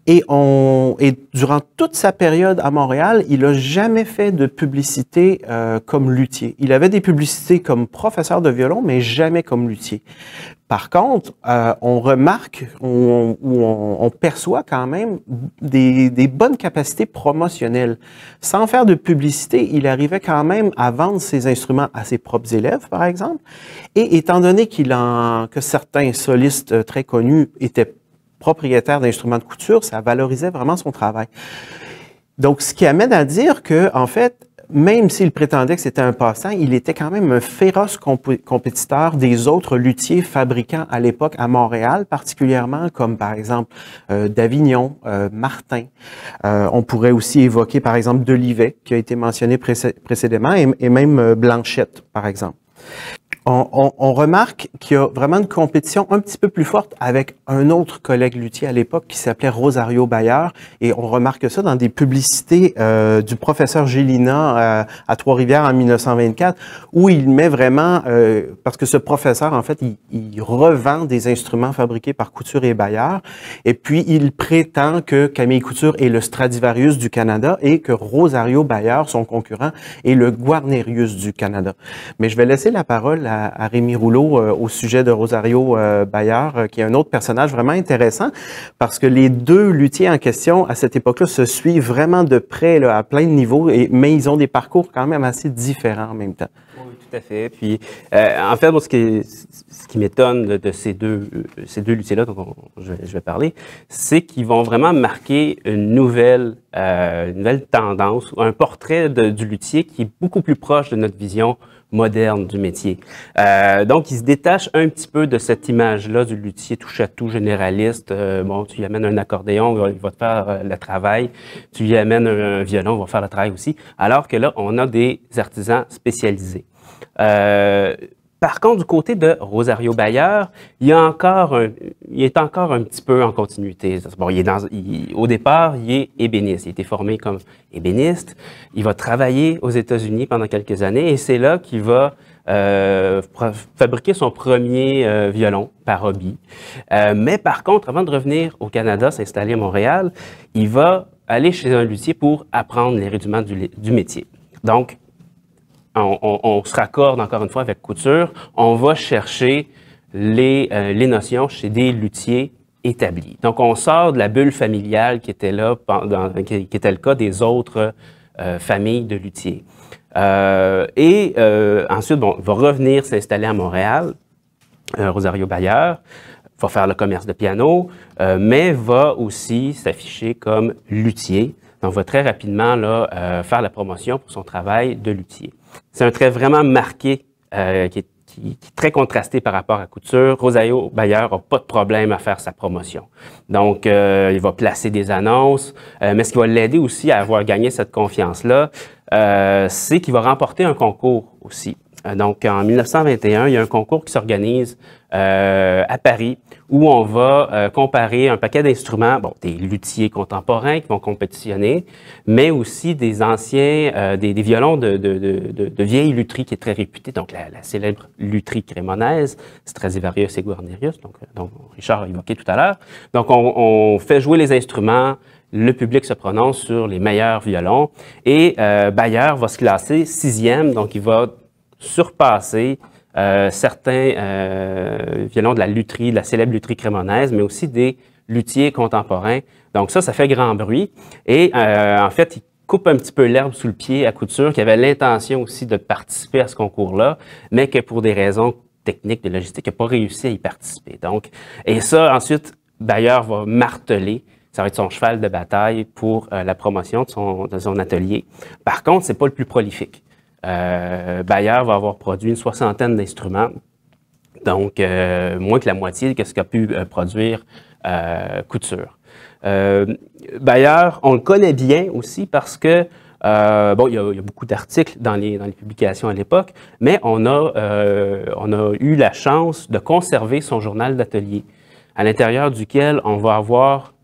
Et, on, et durant toute sa période à Montréal, il n'a jamais fait de publicité euh, comme luthier. Il avait des publicités comme professeur de violon, mais jamais comme luthier. Par contre, euh, on remarque ou on, on, perçoit quand même des, des, bonnes capacités promotionnelles. Sans faire de publicité, il arrivait quand même à vendre ses instruments à ses propres élèves, par exemple. Et étant donné qu'il en, que certains solistes euh, très connus étaient propriétaire d'instruments de couture, ça valorisait vraiment son travail. Donc, ce qui amène à dire que, en fait, même s'il prétendait que c'était un passant, il était quand même un féroce compétiteur des autres luthiers fabricants à l'époque à Montréal, particulièrement comme par exemple euh, d'Avignon, euh, Martin. Euh, on pourrait aussi évoquer par exemple Delivet, qui a été mentionné précédemment, et même Blanchette, par exemple on, remarque qu'il y a vraiment une compétition un petit peu plus forte avec un autre collègue luthier à l'époque qui s'appelait Rosario Bayard. Et on remarque ça dans des publicités euh, du professeur Gélina euh, à Trois-Rivières en 1924, où il met vraiment, euh, parce que ce professeur, en fait, il, revend des instruments fabriqués par Couture et Bayard. Et puis, il prétend que Camille Couture est le Stradivarius du Canada et que Rosario Bayard, son concurrent, est le Guarnerius du Canada. Mais je vais laisser la parole à à, Rémi Rouleau euh, au sujet de Rosario euh, Bayard, euh, qui est un autre personnage vraiment intéressant parce que les deux luthiers en question à cette époque-là se suivent vraiment de près là, à plein de niveaux, et, mais ils ont des parcours quand même assez différents en même temps. Oui, tout à fait. Puis, en fait, ce qui, qui m'étonne de, ces deux, ces deux luthiers-là dont je, vais parler, c'est qu'ils vont vraiment marquer une nouvelle, nouvelle tendance, un portrait du luthier qui est beaucoup plus proche de notre vision moderne du métier. Euh, donc, il se détache un petit peu de cette image-là du luthier touche-à-tout généraliste. Euh, bon, tu lui amènes un accordéon, il va te faire euh, le travail. Tu lui amènes un, violon, il va faire le travail aussi. Alors que là, on a des artisans spécialisés. Par contre, du côté de Rosario Bayer, il, y encore il est encore un petit peu en continuité. Bon, dans, au départ, il est ébéniste. Il a été formé comme ébéniste. Il va travailler aux États-Unis pendant quelques années et c'est là qu'il va euh, fabriquer son premier euh, violon par hobby. Euh, mais par contre, avant de revenir au Canada, s'installer à Montréal, il va aller chez un luthier pour apprendre les rudiments du, du métier. Donc, on, se raccorde encore une fois avec couture, on va chercher euh, les, notions chez des luthiers établis. Donc, on sort de la bulle familiale qui était là, qui, était le cas des autres euh, familles de luthiers. Euh, et ensuite, bon, va revenir s'installer à Montréal, Rosario Bayer, va faire le commerce de piano, mais va aussi s'afficher comme luthier. Donc, va très rapidement là, faire la promotion pour son travail de luthier. C'est un trait vraiment marqué euh, qui, est, très contrasté par rapport à Couture. Rosario Bayer n'a pas de problème à faire sa promotion. Donc, euh, il va placer des annonces, euh, mais ce qui va l'aider aussi à avoir gagné cette confiance-là, c'est qu'il va remporter un concours aussi. Euh, donc, en 1921, il y a un concours qui s'organise euh, à Paris où on va euh, comparer un paquet d'instruments, bon, des luthiers contemporains qui vont compétitionner, mais aussi des anciens, euh, des, violons de, de, de, de, vieille lutherie qui est très réputée, donc la, la célèbre lutherie crémonaise, Stradivarius et Guarnerius, donc, euh, dont Richard a évoqué tout à l'heure. Donc, on, on fait jouer les instruments, le public se prononce sur les meilleurs violons et euh, Bayer va se classer sixième, donc il va surpasser euh, certains euh, violons de la lutherie, de la célèbre lutherie crémonaise, mais aussi des luthiers contemporains. Donc ça, ça fait grand bruit. Et euh, en fait, il coupe un petit peu l'herbe sous le pied à couture, qui avait l'intention aussi de participer à ce concours-là, mais que pour des raisons techniques de logistique, n'a pas réussi à y participer. Donc, et ça, ensuite, Bayer va marteler ça va être son cheval de bataille pour la promotion de son, de son atelier. Par contre, c'est pas le plus prolifique. Euh, Bayer va avoir produit une soixantaine d'instruments. Donc, euh, moins que la moitié de ce qu'a pu euh, produire Couture. Bayer, on le connaît bien aussi parce que, bon, il y, a, beaucoup d'articles dans les, les, publications à l'époque, mais on a, on a eu la chance de conserver son journal d'atelier, à l'intérieur duquel on va avoir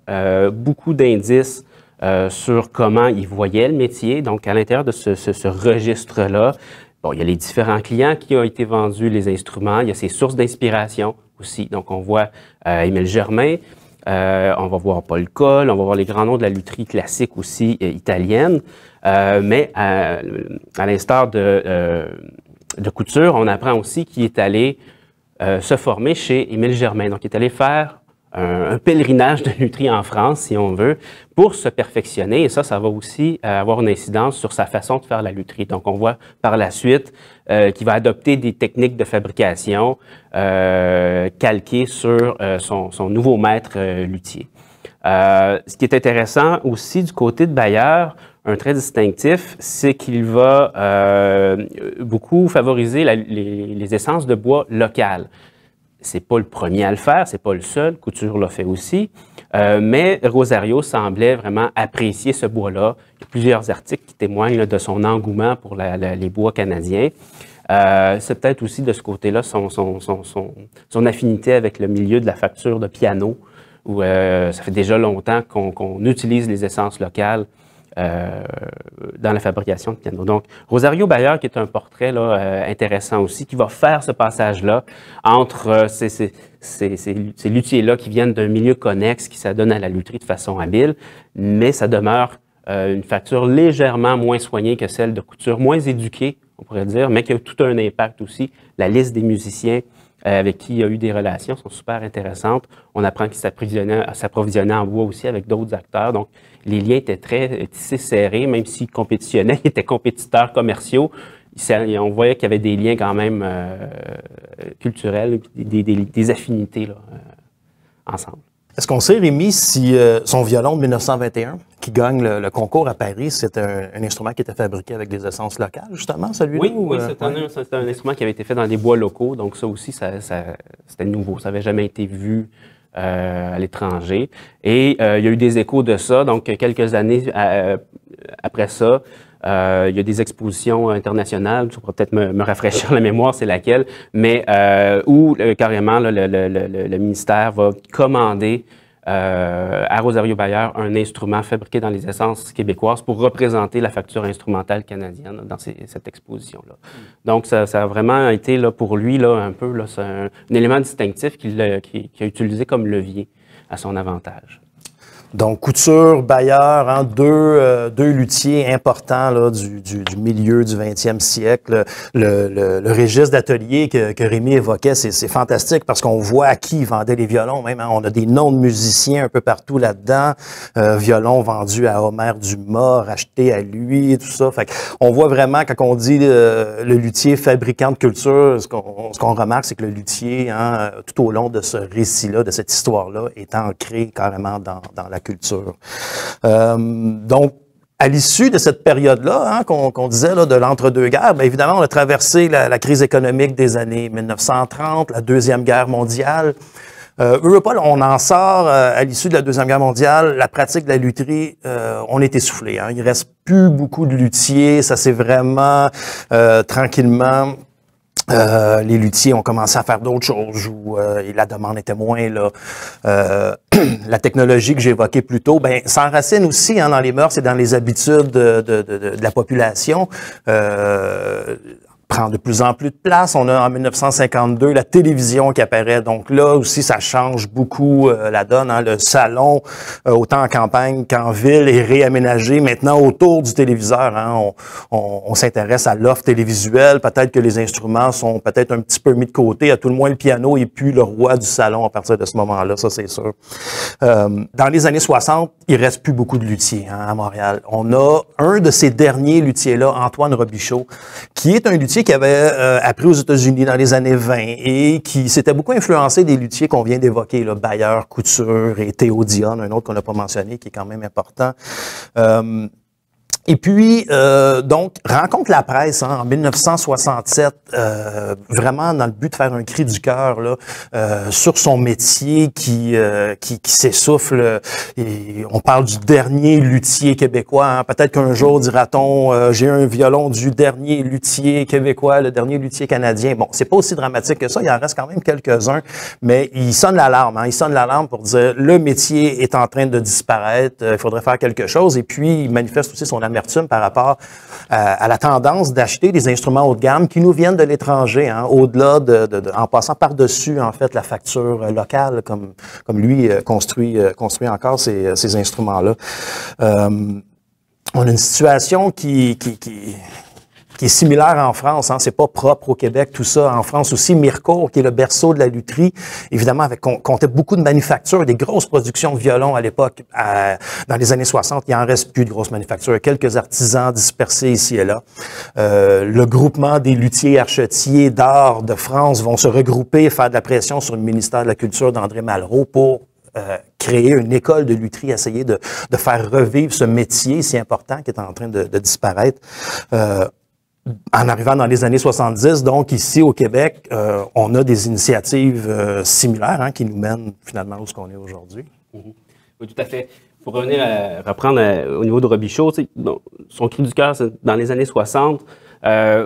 beaucoup d'indices euh, sur comment ils voyait le métier. Donc, à l'intérieur de ce, registre-là, bon, il y a les différents clients qui ont été vendus, les instruments, il y a ses sources d'inspiration aussi. Donc, on voit euh, Émile Germain, euh, on va voir Paul Cole. on va voir les grands noms de la lutherie classique aussi euh, italienne. mais à, l'instar de, de Couture, on apprend aussi qu'il est allé se former chez Émile Germain. Donc, il est allé faire un, pèlerinage de nutri en France, si on veut, pour se perfectionner. Et ça, ça va aussi euh, avoir une incidence sur sa façon de faire la lutherie. Donc, on voit par la suite euh, qu'il va adopter des techniques de fabrication euh, calquées sur son, nouveau maître luthier. ce qui est intéressant aussi du côté de Bayer, un trait distinctif, c'est qu'il va beaucoup favoriser les, les essences de bois locales c'est pas le premier à le faire, c'est pas le seul. Couture l'a fait aussi. Euh, mais Rosario semblait vraiment apprécier ce bois-là. Il y a plusieurs articles qui témoignent de son engouement pour les bois canadiens. Euh, c'est peut-être aussi de ce côté-là son, affinité avec le milieu de la facture de piano, où euh, ça fait déjà longtemps qu'on utilise les essences locales euh, dans la fabrication de pianos. Donc, Rosario Bayer, qui est un portrait euh, intéressant aussi, qui va faire ce passage-là entre euh, ces, ces luthiers-là qui viennent d'un milieu connexe, qui s'adonnent à la lutherie de façon habile, mais ça demeure une facture légèrement moins soignée que celle de couture, moins éduquée, on pourrait dire, mais qui a tout un impact aussi. La liste des musiciens, euh, avec qui il y a eu des relations, sont super intéressantes. On apprend qu'il s'approvisionnait euh, en bois aussi avec d'autres acteurs. Donc, les liens étaient très euh, tissés serrés, même s'ils compétitionnaient, ils étaient compétiteurs commerciaux. on voyait qu'il y avait des liens quand même culturels, des, affinités ensemble. Est-ce qu'on sait, Rémi, si son violon de 1921 qui gagne le, concours à Paris, c'est un, instrument qui était fabriqué avec des essences locales, justement, celui-là? Oui, oui euh, c'est un, instrument qui avait été fait dans des bois locaux. Donc, ça aussi, c'était nouveau. Ça n'avait jamais été vu euh, à l'étranger. Et euh, il y a eu des échos de ça. Donc, quelques années après ça, il y a des expositions internationales, je pourrais peut-être me, rafraîchir la mémoire, c'est laquelle, mais où carrément le, ministère va commander euh, à Rosario Bayer un instrument fabriqué dans les essences québécoises pour représenter la facture instrumentale canadienne dans cette exposition-là. Donc, ça, a vraiment été là, pour lui là, un peu un, élément distinctif qu'il euh, a utilisé comme levier à son avantage. Donc, Couture, Bayard, hein, deux, euh, deux, luthiers importants là, du, du, du, milieu du 20e siècle. Le, le, registre d'atelier que, que, Rémi évoquait, c'est fantastique parce qu'on voit à qui vendait les violons. Même, hein, on a des noms de musiciens un peu partout là-dedans. Euh, violons vendus à Homer Dumas, achetés à lui, et tout ça. Fait on voit vraiment, quand on dit euh, le luthier fabricant de culture, ce qu'on ce remarque, c'est que le luthier, hein, tout au long de ce récit-là, de cette histoire-là, est ancré carrément dans, dans la culture. Euh, donc, à l'issue de cette période-là, hein, qu'on disait de l'entre-deux-guerres, ben, évidemment, on a traversé la, crise économique des années 1930, la Deuxième Guerre mondiale. Europol, on en sort euh, à l'issue de la Deuxième Guerre mondiale, la pratique de la lutherie, euh, on est essoufflé. Il hein. il reste plus beaucoup de luthiers, ça s'est vraiment tranquillement euh, les luthiers ont commencé à faire d'autres choses où euh, la demande était moins là. Euh, la technologie que j'évoquais plus tôt, ben s'enracine aussi hein, dans les mœurs et dans les habitudes de, de, de, de la population. Euh, prend de plus en plus de place. On a en 1952 la télévision qui apparaît. Donc là aussi, ça change beaucoup euh, la donne. Hein. Le salon, euh, autant en campagne qu'en ville, est réaménagé maintenant autour du téléviseur. Hein. On, s'intéresse à l'offre télévisuelle. Peut-être que les instruments sont peut-être un petit peu mis de côté. À tout le moins, le piano est plus le roi du salon à partir de ce moment-là, ça c'est sûr. Euh, dans les années 60, il reste plus beaucoup de luthiers hein, à Montréal. On a un de ces derniers luthiers-là, Antoine Robichaud, qui est un luthier qui avait euh, appris aux États-Unis dans les années 20 et qui s'était beaucoup influencé des luthiers qu'on vient d'évoquer, là, Bayer, Couture et Théodion, un autre qu'on n'a pas mentionné qui est quand même important. Euh, et puis, euh, donc, rencontre la presse hein, en 1967, euh, vraiment dans le but de faire un cri du cœur là euh, sur son métier qui euh, qui, qui s'essouffle. on parle du dernier luthier québécois. Hein. Peut-être qu'un jour dira-t-on, euh, j'ai un violon du dernier luthier québécois, le dernier luthier canadien. Bon, c'est pas aussi dramatique que ça. Il en reste quand même quelques-uns, mais il sonne l'alarme. Hein, il sonne l'alarme pour dire le métier est en train de disparaître. Euh, il faudrait faire quelque chose. Et puis, il manifeste aussi son amélioration par rapport euh, à, la tendance d'acheter des instruments haut de gamme qui nous viennent de l'étranger, hein, au-delà de, en passant par-dessus en fait la facture euh, locale, comme comme lui euh, construit construit encore ces, instruments là. on a une situation qui qui est similaire en France. Hein, c'est pas propre au Québec, tout ça. En France aussi, Mircourt, qui est le berceau de la lutherie, évidemment, avec, comptait beaucoup de manufactures, des grosses productions de violons à l'époque. Euh, dans les années 60, il en reste plus de grosses manufactures. Quelques artisans dispersés ici et là. Euh, le groupement des luthiers archetiers d'art de France vont se regrouper faire de la pression sur le ministère de la Culture d'André Malraux pour euh, créer une école de lutherie, essayer de, faire revivre ce métier si important qui est en train de, disparaître. Euh, en arrivant dans les années 70, donc ici au Québec, euh, on a des initiatives euh, similaires hein, qui nous mènent finalement où ce qu'on est aujourd'hui. Mm-hmm. Oui, tout à fait. Pour revenir à reprendre euh, au niveau de Robichaud, son cri du cœur, c'est dans les années 60. Il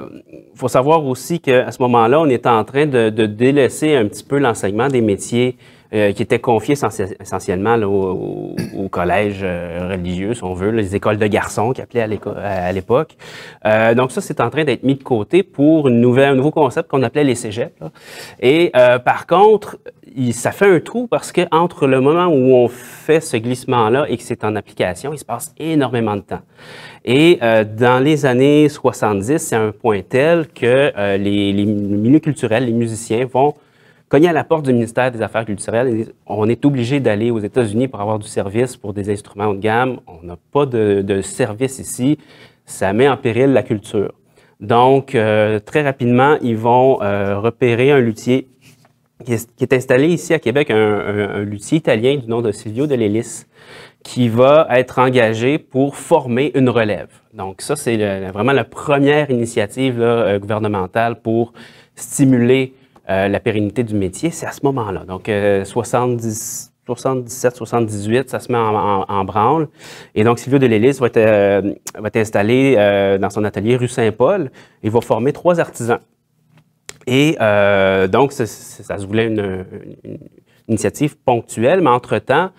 faut savoir aussi qu'à ce moment-là, on était en train de, de délaisser un petit peu l'enseignement des métiers euh, qui était confié essentiellement là, aux, euh, religieux, si on veut, les écoles de garçons qu'il appelait à l'époque. Euh, donc ça, c'est en train d'être mis de côté pour une nouvelle, un nouveau concept qu'on appelait les cégeps. Là. Et euh, par contre, il, ça fait un trou parce que entre le moment où on fait ce glissement-là et que c'est en application, il se passe énormément de temps. Et euh, dans les années 70, c'est un point tel que les, les milieux culturels, les musiciens vont Cogné à la porte du ministère des Affaires culturelles on est obligé d'aller aux États-Unis pour avoir du service pour des instruments haut de gamme, on n'a pas de, service ici, ça met en péril la culture. Donc, euh, très rapidement, ils vont euh, repérer un luthier qui est, installé ici à Québec, un, luthier italien du nom de Silvio de qui va être engagé pour former une relève. Donc ça, c'est vraiment la première initiative euh, gouvernementale pour stimuler euh, la pérennité du métier, c'est à ce moment-là. Donc, 70, 77, 78, ça se met en, branle. Et donc, Sylvio Delélis va être, euh, va installé euh, dans son atelier rue Saint-Paul Il va former trois artisans. Et donc, ça, se voulait une, initiative ponctuelle, mais entre-temps,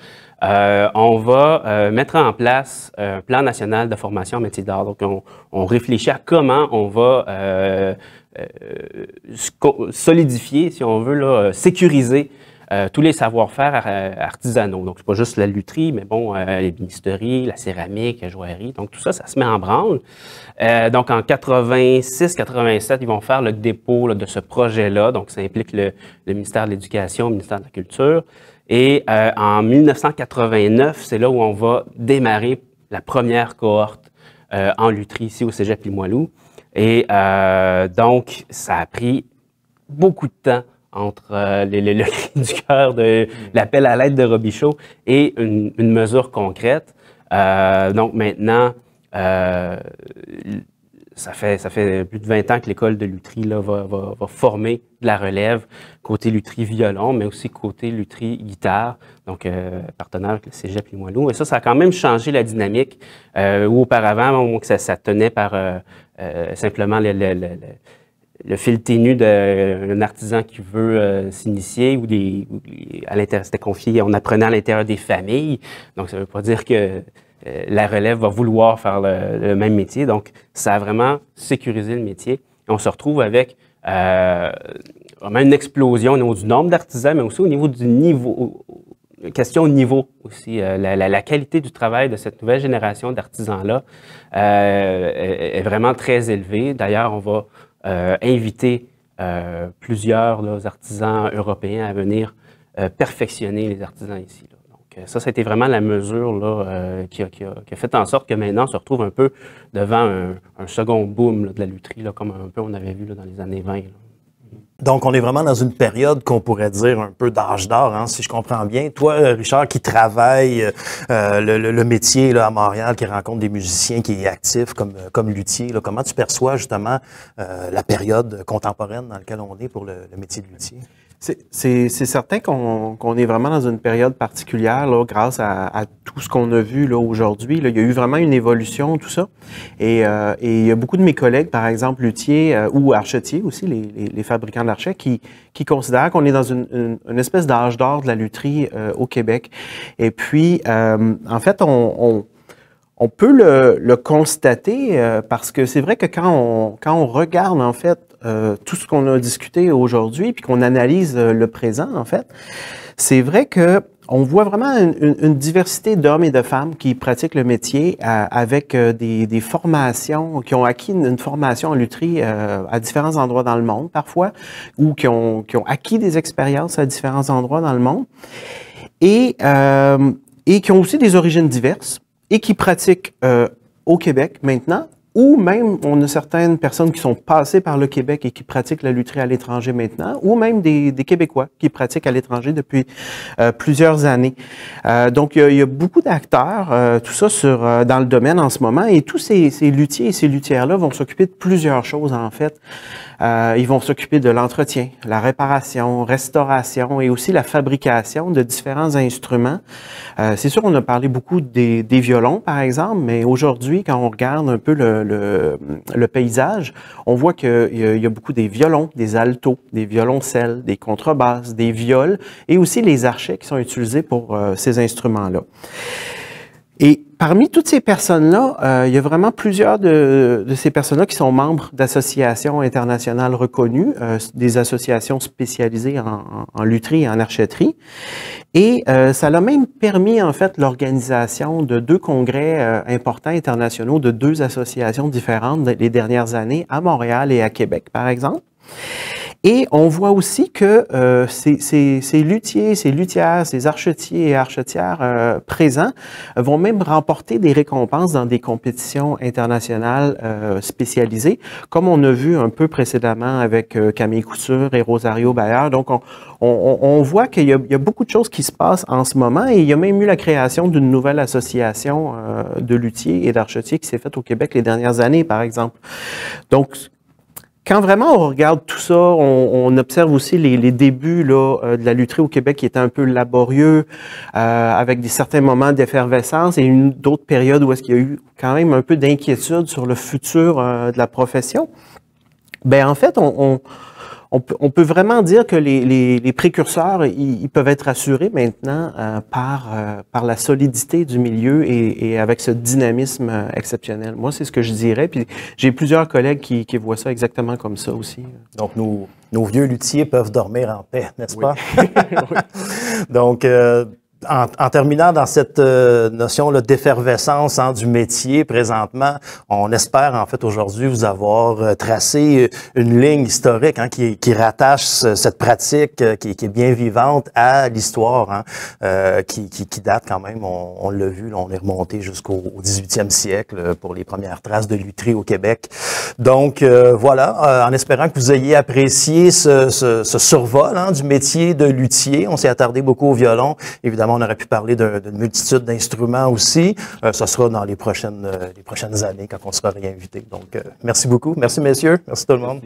on va mettre en place un plan national de formation en métier d'art. Donc, on, on, réfléchit à comment on va euh, solidifier, si on veut, là, euh, sécuriser euh, tous les savoir-faire artisanaux. Donc, c'est pas juste la lutherie, mais bon, les ministeries, la céramique, la joaillerie. Donc, tout ça, ça se met en branle. donc, en 86-87, ils vont faire le dépôt de ce projet-là. Donc, ça implique le, ministère de l'Éducation, le ministère de la Culture. Et en 1989, c'est là où on va démarrer la première cohorte en lutherie ici au Cégep Limoilou. Et euh, donc, ça a pris beaucoup de temps entre euh, le, du cœur, de l'appel à l'aide de Robichaud et une, mesure concrète. Euh, donc maintenant, ça, fait, plus de 20 ans que l'école de l'Utri va, former de la relève, côté l'Utri violon, mais aussi côté l'Utri guitare, donc partenaire avec le Cégep Limoilou. Et ça, ça a quand même changé la dynamique, où auparavant, que ça, ça tenait par euh, simplement le, fil ténu d'un euh, artisan qui veut euh, s'initier ou, des, à l'intérieur, c'était confié, en apprenant à l'intérieur des familles. Donc, ça ne veut pas dire que la relève va vouloir faire le, même métier. Donc, ça a vraiment sécurisé le métier. on se retrouve avec vraiment une explosion au niveau du nombre d'artisans, mais aussi au niveau du niveau, question niveau aussi, euh, la, qualité du travail de cette nouvelle génération d'artisans-là euh, est, vraiment très élevée. D'ailleurs, on va euh, inviter plusieurs artisans européens à venir perfectionner les artisans ici. Donc ça, c'était vraiment la mesure qui, a, fait en sorte que maintenant, on se retrouve un peu devant un, second boom de la lutherie, comme un peu on avait vu dans les années 20. Donc, on est vraiment dans une période qu'on pourrait dire un peu d'âge d'or, hein, si je comprends bien. Toi, euh, Richard, qui travaille euh, euh, le, métier là, à Montréal, qui rencontre des musiciens, qui est actif comme, comme luthier, comment tu perçois justement la période contemporaine dans laquelle on est pour le, le métier de luthier? C'est certain qu'on est vraiment dans une période particulière, là, grâce à, tout ce qu'on a vu aujourd'hui. Il y a eu vraiment une évolution, tout ça. Et, euh, il y a beaucoup de mes collègues, par exemple, luthiers euh, ou archetiers aussi, les, fabricants d'archets, qui, qui considèrent qu'on est dans une, espèce d'âge d'or de la lutherie euh, au Québec. Et puis, en fait, on, on peut le, constater parce que c'est vrai que quand quand on regarde en fait euh, tout ce qu'on a discuté aujourd'hui, puis qu'on analyse euh, le présent, en fait, c'est vrai que on voit vraiment une, diversité d'hommes et de femmes qui pratiquent le métier euh, avec des, formations, qui ont acquis une, formation en lutherie à différents endroits dans le monde parfois, ou qui ont, acquis des expériences à différents endroits dans le monde, et, et qui ont aussi des origines diverses et qui pratiquent au Québec maintenant ou même on a certaines personnes qui sont passées par le Québec et qui pratiquent la lutherie à l'étranger maintenant, ou même des, Québécois qui pratiquent à l'étranger depuis euh, plusieurs années. Euh, donc, il y, a beaucoup d'acteurs, euh, tout ça sur, dans le domaine en ce moment, et tous ces, ces luthiers et ces luthières-là vont s'occuper de plusieurs choses, en fait. Euh, ils vont s'occuper de l'entretien, la réparation, restauration et aussi la fabrication de différents instruments. Euh, c'est sûr, on a parlé beaucoup des, violons, par exemple, mais aujourd'hui, quand on regarde un peu le, paysage, on voit qu'il y, a beaucoup des violons, des altos, des violoncelles, des contrebasses, des viols et aussi les archets qui sont utilisés pour euh, ces instruments-là. Et parmi toutes ces personnes-là, euh, il y a vraiment plusieurs de, ces personnes-là qui sont membres d'associations internationales reconnues, euh, des associations spécialisées en, en, lutherie et en archeterie. Et euh, ça l'a même permis, en fait, l'organisation de deux congrès importants internationaux de deux associations différentes les dernières années à Montréal et à Québec, par exemple. Et on voit aussi que euh, ces, ces, ces, luthiers, ces luthières, ces archetiers et archetières euh, présents vont même remporter des récompenses dans des compétitions internationales euh, spécialisées, comme on a vu un peu précédemment avec euh, Camille Couture et Rosario Bayer. Donc, on, voit qu'il y, y, a beaucoup de choses qui se passent en ce moment et il y a même eu la création d'une nouvelle association euh, de luthiers et d'archetiers qui s'est faite au Québec les dernières années, par exemple. Donc, quand vraiment on regarde tout ça, on, observe aussi les, débuts là, euh, de la lutterie au Québec qui étaient un peu laborieux, euh, avec des certains moments d'effervescence et une d'autres périodes où est-ce qu'il y a eu quand même un peu d'inquiétude sur le futur euh, de la profession. Ben en fait, on on peut, vraiment dire que les, précurseurs, ils, peuvent être assurés maintenant euh, par, euh, par la solidité du milieu et, avec ce dynamisme euh, exceptionnel. Moi, c'est ce que je dirais. Puis j'ai plusieurs collègues qui, voient ça exactement comme ça aussi. Donc, nos, nos vieux luthiers peuvent dormir en paix, n'est-ce pas? Donc, en, terminant dans cette euh, notion d'effervescence hein, du métier présentement, on espère en fait aujourd'hui vous avoir euh, tracé euh, une ligne historique hein, qui, rattache cette pratique qui, est bien vivante à l'histoire hein, qui, date quand même, on, l'a vu, on est remonté jusqu'au 18e siècle pour les premières traces de l'utrie au Québec. Donc voilà, en espérant que vous ayez apprécié ce, ce, ce survol hein, du métier de luthier, on s'est attardé beaucoup au violon, évidemment on aurait pu parler d'une multitude d'instruments aussi. Euh, ce sera dans les prochaines, euh, les prochaines années quand on sera réinvité. Donc, euh, merci beaucoup. Merci, messieurs. Merci tout le monde.